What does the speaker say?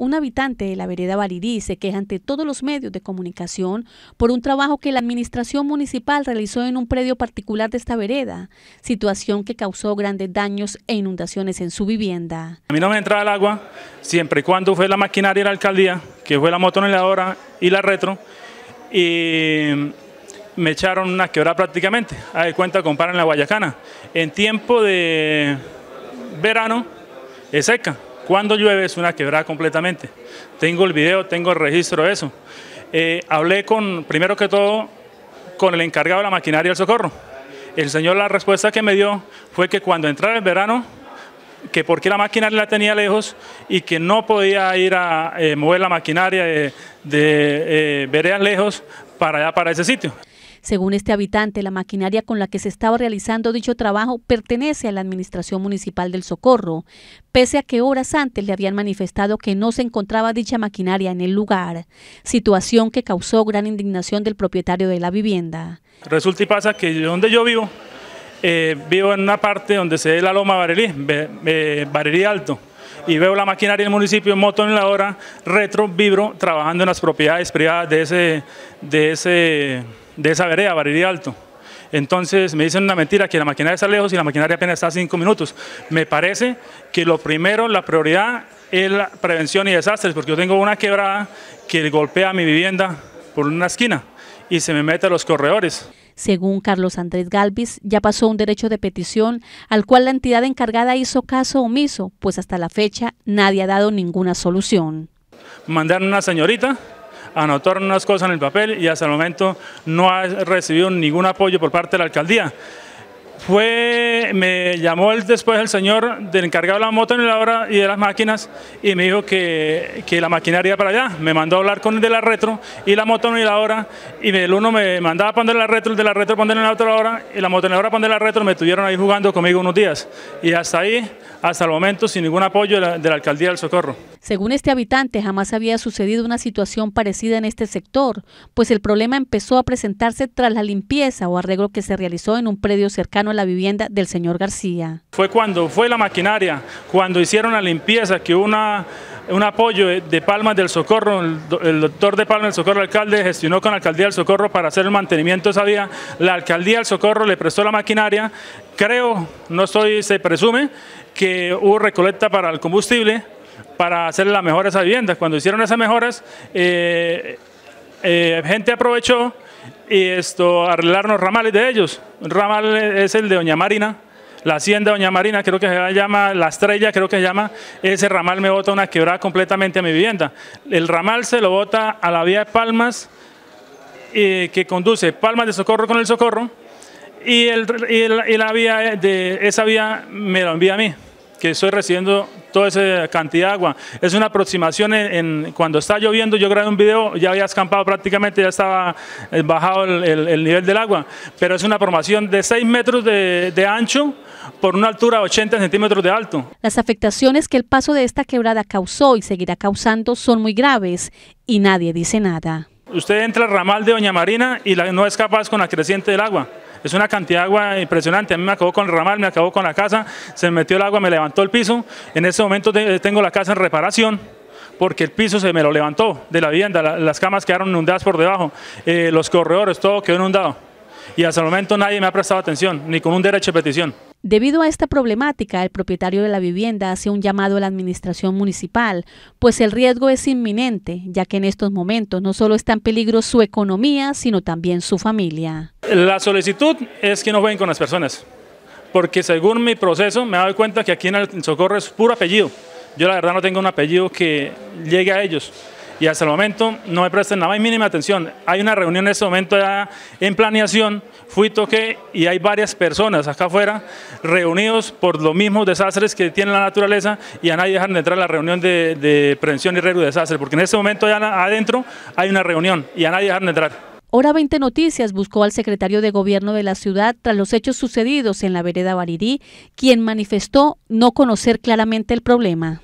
Un habitante de la vereda Valirí se queja ante todos los medios de comunicación por un trabajo que la administración municipal realizó en un predio particular de esta vereda, situación que causó grandes daños e inundaciones en su vivienda. A mí no me entraba el agua, siempre y cuando fue la maquinaria de la alcaldía, que fue la motoneladora y la retro, y me echaron una quebrada prácticamente. A cuenta, comparan la Guayacana. En tiempo de verano es seca, cuando llueve es una quebrada completamente. Tengo el video, tengo el registro de eso. Eh, hablé con, primero que todo, con el encargado de la maquinaria del socorro. El señor la respuesta que me dio fue que cuando entraba el verano, que porque la maquinaria la tenía lejos y que no podía ir a eh, mover la maquinaria de, eh, veredas lejos para allá, para ese sitio. Según este habitante, la maquinaria con la que se estaba realizando dicho trabajo pertenece a la Administración Municipal del Socorro, pese a que horas antes le habían manifestado que no se encontraba dicha maquinaria en el lugar, situación que causó gran indignación del propietario de la vivienda. Resulta y pasa que donde yo vivo, eh, vivo en una parte donde se ve la loma Barelí, Alto, y veo la maquinaria del municipio en moto en la hora, retro, vibro, trabajando en las propiedades privadas de ese, de ese de esa vereda, de Alto. Entonces me dicen una mentira que la maquinaria está lejos y la maquinaria apenas está a cinco minutos. Me parece que lo primero, la prioridad es la prevención y desastres, porque yo tengo una quebrada que golpea mi vivienda por una esquina y se me mete a los corredores. Según Carlos Andrés Galvis, ya pasó un derecho de petición al cual la entidad encargada hizo caso omiso, pues hasta la fecha nadie ha dado ninguna solución. Mandaron una señorita anotaron unas cosas en el papel y hasta el momento no ha recibido ningún apoyo por parte de la alcaldía. Fue, me llamó después el señor del encargado de la moto en la hora y de las máquinas y me dijo que, que la maquinaria para allá. Me mandó a hablar con el de la retro y la moto en la hora y el uno me mandaba a poner la retro, el de la retro a poner en la otra hora y la moto en la hora poner la retro. Me estuvieron ahí jugando conmigo unos días y hasta ahí, hasta el momento, sin ningún apoyo de la alcaldía del Socorro. Según este habitante, jamás había sucedido una situación parecida en este sector, pues el problema empezó a presentarse tras la limpieza o arreglo que se realizó en un predio cercano a la vivienda del señor García. Fue cuando fue la maquinaria, cuando hicieron la limpieza, que una un apoyo de Palmas del Socorro, el doctor de Palmas del Socorro, el alcalde, gestionó con la alcaldía del Socorro para hacer el mantenimiento de esa vía. La alcaldía del Socorro le prestó la maquinaria. Creo, no estoy, se presume, que hubo recolecta para el combustible, para hacer las mejores a viviendas. Cuando hicieron esas mejoras, eh, eh, gente aprovechó y esto, arreglaron los ramales de ellos. Un ramal es el de Doña Marina, la hacienda Doña Marina, creo que se llama, La Estrella, creo que se llama, ese ramal me bota una quebrada completamente a mi vivienda. El ramal se lo bota a la vía de Palmas, eh, que conduce Palmas de Socorro con el Socorro, y, la vía de, esa vía me lo envía a mí que estoy recibiendo toda esa cantidad de agua. Es una aproximación en, cuando está lloviendo, yo grabé un video, ya había escampado prácticamente, ya estaba eh, bajado el, nivel del agua, pero es una formación de 6 metros de, ancho por una altura de 80 centímetros de alto. Las afectaciones que el paso de esta quebrada causó y seguirá causando son muy graves y nadie dice nada. Usted entra al ramal de Doña Marina y la, no es capaz con la creciente del agua. Es una cantidad de agua impresionante. A mí me acabó con el ramal, me acabó con la casa, se metió el agua, me levantó el piso. En ese momento tengo la casa en reparación porque el piso se me lo levantó de la vivienda, las camas quedaron inundadas por debajo, eh, los corredores, todo quedó inundado. Y hasta el momento nadie me ha prestado atención, ni con un derecho de petición. Debido a esta problemática, el propietario de la vivienda hace un llamado a la administración municipal, pues el riesgo es inminente, ya que en estos momentos no solo está en peligro su economía, sino también su familia. La solicitud es que no jueguen con las personas, porque según mi proceso me he cuenta que aquí en el Socorro es puro apellido. Yo la verdad no tengo un apellido que llegue a ellos y hasta el momento no me prestan nada, hay mínima atención. Hay una reunión en este momento ya en planeación, fui toqué y hay varias personas acá afuera reunidos por los mismos desastres que tiene la naturaleza y a nadie dejan entrar la reunión de, prevención y riesgo de desastres, porque en este momento ya adentro hay una reunión y a nadie dejan entrar. Hora 20 Noticias buscó al secretario de Gobierno de la ciudad tras los hechos sucedidos en la vereda Barirí, quien manifestó no conocer claramente el problema.